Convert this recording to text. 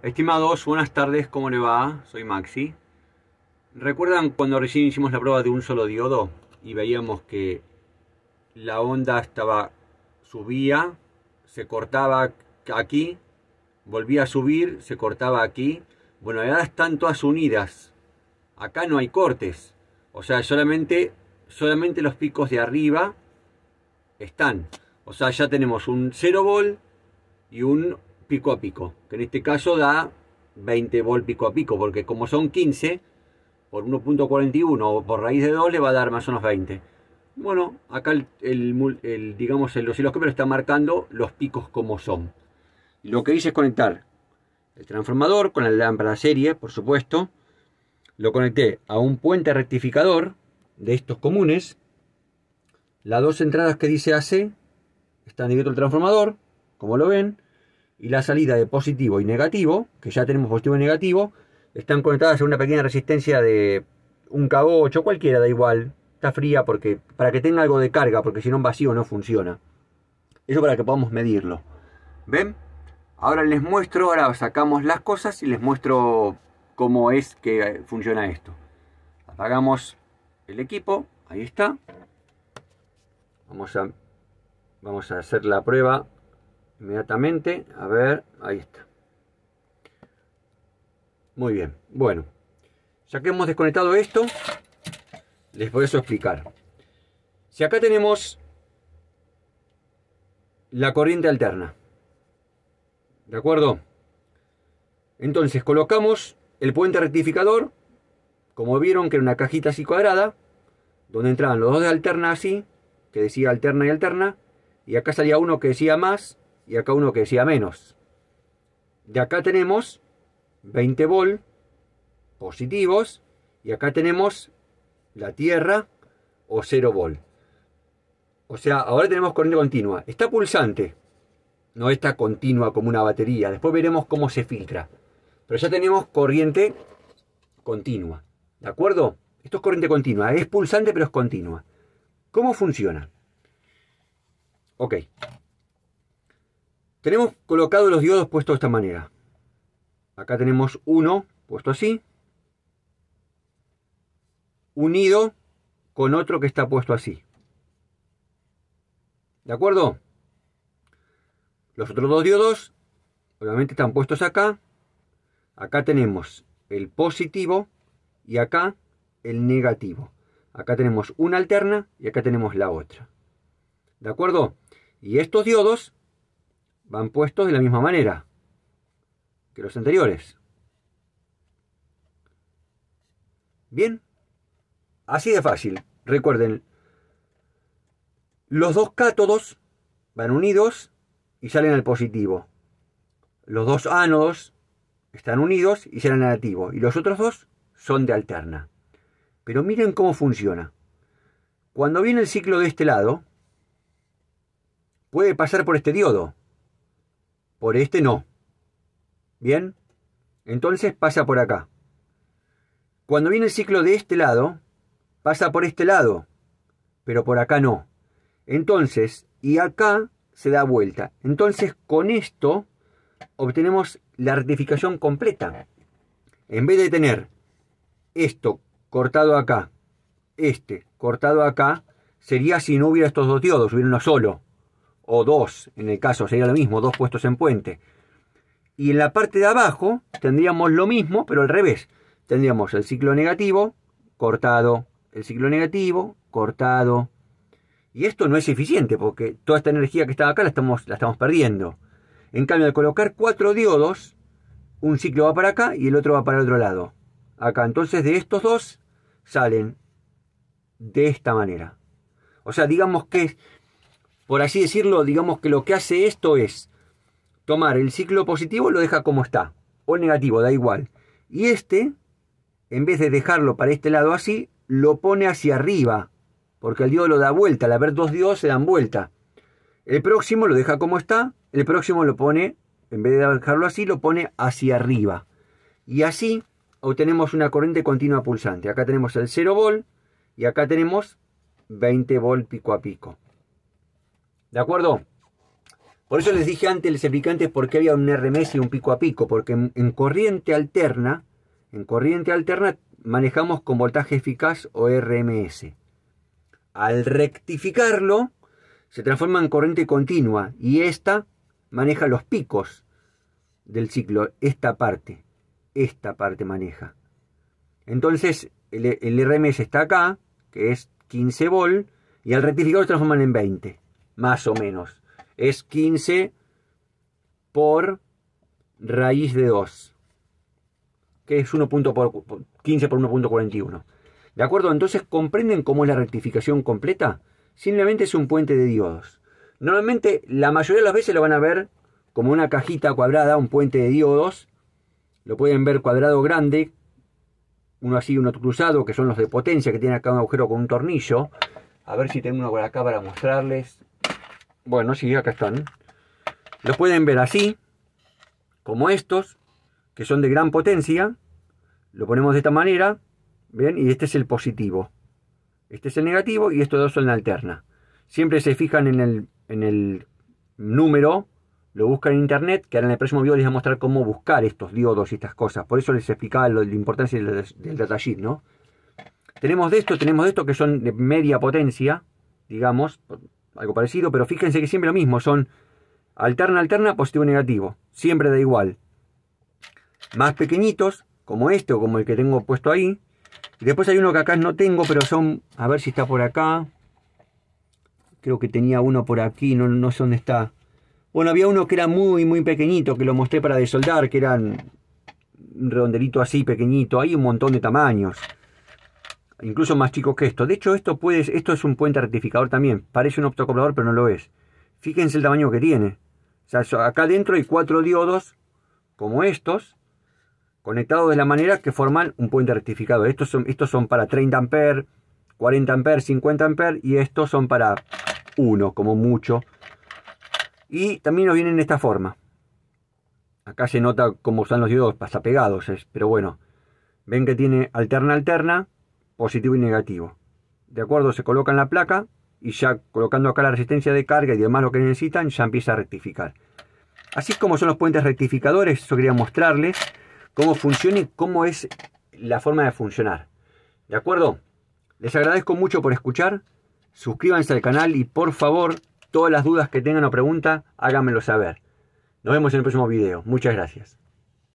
Estimados, buenas tardes, ¿cómo le va? Soy Maxi. ¿Recuerdan cuando recién hicimos la prueba de un solo diodo y veíamos que la onda estaba subía, se cortaba aquí, volvía a subir, se cortaba aquí? Bueno, ya están todas unidas. Acá no hay cortes. O sea, solamente, solamente los picos de arriba están. O sea, ya tenemos un 0 volt y un pico a pico, que en este caso da 20 volt pico a pico, porque como son 15, por 1.41 por raíz de doble va a dar más o menos 20. Bueno, acá el, el digamos el osciloscopio está marcando los picos como son. Lo que hice es conectar el transformador con la lámpara serie, por supuesto. Lo conecté a un puente rectificador de estos comunes. Las dos entradas que dice AC están directo al transformador, como lo ven y la salida de positivo y negativo, que ya tenemos positivo y negativo, están conectadas a una pequeña resistencia de un K8, cualquiera, da igual, está fría porque para que tenga algo de carga, porque si no en vacío no funciona. Eso para que podamos medirlo. ¿Ven? Ahora les muestro, ahora sacamos las cosas y les muestro cómo es que funciona esto. Apagamos el equipo, ahí está. Vamos a, vamos a hacer la prueba inmediatamente. A ver, ahí está. Muy bien, bueno. Ya que hemos desconectado esto, les voy a explicar. Si acá tenemos la corriente alterna, ¿de acuerdo? Entonces colocamos el puente rectificador, como vieron que era una cajita así cuadrada, donde entraban los dos de alterna así, que decía alterna y alterna, y acá salía uno que decía más, y acá uno que decía menos. De acá tenemos 20 volt positivos y acá tenemos la tierra o 0 volt. O sea, ahora tenemos corriente continua. Está pulsante, no está continua como una batería. Después veremos cómo se filtra. Pero ya tenemos corriente continua. ¿De acuerdo? Esto es corriente continua. Es pulsante, pero es continua. ¿Cómo funciona? Ok. Tenemos colocados los diodos puestos de esta manera. Acá tenemos uno puesto así, unido con otro que está puesto así. ¿De acuerdo? Los otros dos diodos, obviamente, están puestos acá. Acá tenemos el positivo y acá el negativo. Acá tenemos una alterna y acá tenemos la otra. ¿De acuerdo? Y estos diodos van puestos de la misma manera que los anteriores. Bien, así de fácil. Recuerden, los dos cátodos van unidos y salen al positivo. Los dos ánodos están unidos y salen al negativo. Y los otros dos son de alterna. Pero miren cómo funciona. Cuando viene el ciclo de este lado, puede pasar por este diodo. Por este no. ¿Bien? Entonces pasa por acá. Cuando viene el ciclo de este lado, pasa por este lado, pero por acá no. Entonces, y acá se da vuelta. Entonces, con esto obtenemos la rectificación completa. En vez de tener esto cortado acá, este cortado acá, sería si no hubiera estos dos diodos, hubiera uno solo o dos, en el caso sería lo mismo, dos puestos en puente. Y en la parte de abajo tendríamos lo mismo, pero al revés. Tendríamos el ciclo negativo, cortado, el ciclo negativo, cortado. Y esto no es eficiente porque toda esta energía que estaba acá la estamos, la estamos perdiendo. En cambio, al colocar cuatro diodos, un ciclo va para acá y el otro va para el otro lado. Acá, entonces de estos dos salen de esta manera. O sea, digamos que por así decirlo, digamos que lo que hace esto es tomar el ciclo positivo, lo deja como está, o negativo, da igual. Y este, en vez de dejarlo para este lado así, lo pone hacia arriba, porque el diodo lo da vuelta, al haber dos diodos se dan vuelta. El próximo lo deja como está, el próximo lo pone, en vez de dejarlo así, lo pone hacia arriba. Y así obtenemos una corriente continua pulsante. Acá tenemos el 0 volt y acá tenemos 20 volt pico a pico. ¿De acuerdo? Por eso les dije antes, les expliqué antes por qué había un RMS y un pico a pico, porque en, corriente alterna, en corriente alterna manejamos con voltaje eficaz o RMS. Al rectificarlo, se transforma en corriente continua y esta maneja los picos del ciclo, esta parte, esta parte maneja. Entonces, el, RMS está acá, que es 15 volt, y al rectificarlo se transforman en 20 más o menos. Es 15 por raíz de 2, que es por, 15 por 1.41. ¿De acuerdo? Entonces, ¿comprenden cómo es la rectificación completa? Simplemente es un puente de diodos. Normalmente, la mayoría de las veces lo van a ver como una cajita cuadrada, un puente de diodos. Lo pueden ver cuadrado grande, uno así, uno cruzado, que son los de potencia, que tiene acá un agujero con un tornillo. A ver si tengo uno por acá para mostrarles. Bueno, sí, acá están. Los pueden ver así, como estos, que son de gran potencia. Lo ponemos de esta manera, ¿ven? Y este es el positivo. Este es el negativo y estos dos son la alterna. Siempre se fijan en el, número, lo buscan en internet, que ahora en el próximo video les voy a mostrar cómo buscar estos diodos y estas cosas. Por eso les explicaba la importancia del, datasheet, ¿no? Tenemos de estos, tenemos de estos que son de media potencia, digamos, algo parecido, pero fíjense que siempre lo mismo, son alterna, alterna, positivo, negativo, siempre da igual. Más pequeñitos, como este o como el que tengo puesto ahí. Y después hay uno que acá no tengo, pero son, a ver si está por acá. Creo que tenía uno por aquí, no, no sé dónde está. Bueno, había uno que era muy, muy pequeñito, que lo mostré para desoldar, que eran un redondelito así, pequeñito. Hay un montón de tamaños incluso más chico que esto. De hecho, esto, puede, esto es un puente rectificador también. Parece un optocoplador, pero no lo es. Fíjense el tamaño que tiene. O sea, acá dentro hay cuatro diodos como estos, conectados de la manera que forman un puente rectificador. Estos son, estos son para 30 amperes, 40 amperes, 50 amperes y estos son para uno, como mucho. Y también nos vienen de esta forma. Acá se nota cómo están los diodos pasapegados, pero bueno. Ven que tiene alterna-alterna positivo y negativo. De acuerdo, se coloca en la placa y ya colocando acá la resistencia de carga y demás lo que necesitan, ya empieza a rectificar. Así como son los puentes rectificadores, yo quería mostrarles cómo funciona y cómo es la forma de funcionar. ¿De acuerdo? Les agradezco mucho por escuchar. Suscríbanse al canal y por favor, todas las dudas que tengan o preguntas, háganmelo saber. Nos vemos en el próximo video. Muchas gracias.